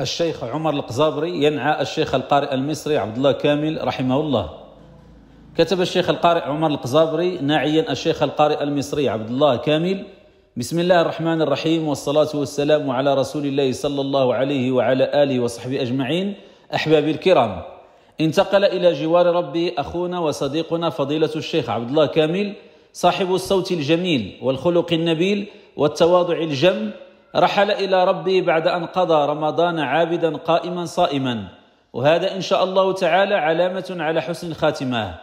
الشيخ عمر القزابري ينعى الشيخ القارئ المصري عبد الله كامل رحمه الله كتب الشيخ القارئ عمر القزابري ناعيا الشيخ القارئ المصري عبد الله كامل بسم الله الرحمن الرحيم والصلاة والسلام على رسول الله صلى الله عليه وعلى آله وصحبه أجمعين أحبابي الكرام انتقل إلى جوار ربي أخونا وصديقنا فضيلة الشيخ عبد الله كامل صاحب الصوت الجميل والخلق النبيل والتواضع الجم رحل الى ربي بعد ان قضى رمضان عابدا قائما صائما وهذا ان شاء الله تعالى علامه على حسن خاتمه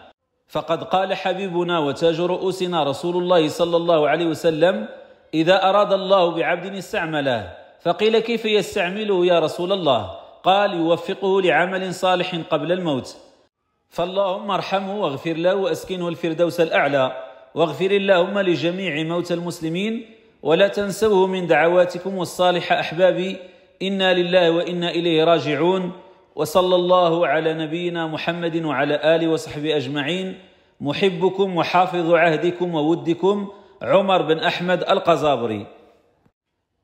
فقد قال حبيبنا وتاج رؤوسنا رسول الله صلى الله عليه وسلم اذا اراد الله بعبد استعمله فقيل كيف يستعمله يا رسول الله قال يوفقه لعمل صالح قبل الموت فاللهم ارحمه واغفر له واسكنه الفردوس الاعلى واغفر اللهم لجميع موتى المسلمين ولا تنسوه من دعواتكم الصالحة أحبابي إنا لله وإنا إليه راجعون وصلى الله على نبينا محمد وعلى آله وصحبه أجمعين محبكم وحافظ عهدكم وودكم عمر بن أحمد القزابري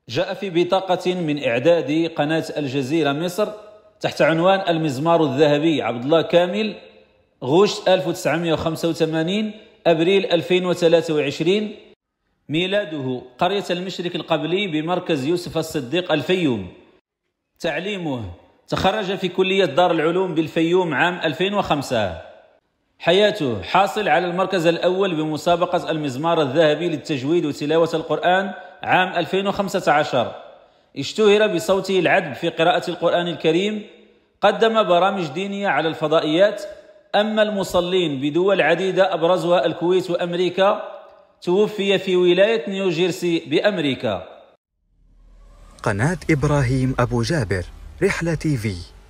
جاء في بطاقة من إعداد قناة الجزيرة مصر تحت عنوان المزمار الذهبي عبد الله كامل غشت 1985 أبريل 2023 ميلاده قرية المشرك القبلي بمركز يوسف الصديق الفيوم تعليمه تخرج في كلية دار العلوم بالفيوم عام 2005 حياته حاصل على المركز الأول بمسابقة المزمار الذهبي للتجويد وتلاوة القرآن عام 2015 اشتهر بصوته العذب في قراءة القرآن الكريم قدم برامج دينية على الفضائيات أما المصلين بدول عديدة أبرزها الكويت وأمريكا توفي في ولاية نيوجيرسي بأمريكا قناة إبراهيم أبو جابر رحلة تي في